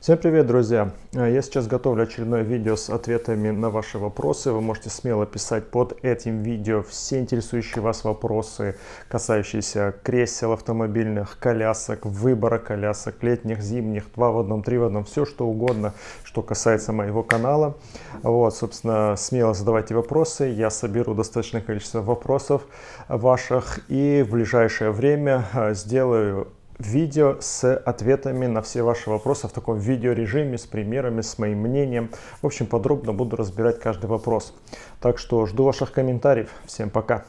Всем привет, друзья! Э, я сейчас готовлю очередное видео с ответами на ваши вопросы. Вы можете смело писать под этим видео все интересующие вас вопросы, касающиеся кресел автомобильных, колясок, выбора колясок, летних, зимних, два в одном, три в одном, все что угодно, что касается моего канала. Вот, собственно, смело задавайте вопросы. Я соберу достаточное количество вопросов ваших и в ближайшее время э, сделаю видео с ответами на все ваши вопросы в таком видеорежиме, с примерами, с моим мнением. В общем, подробно буду разбирать каждый вопрос. Так что жду ваших комментариев. Всем пока!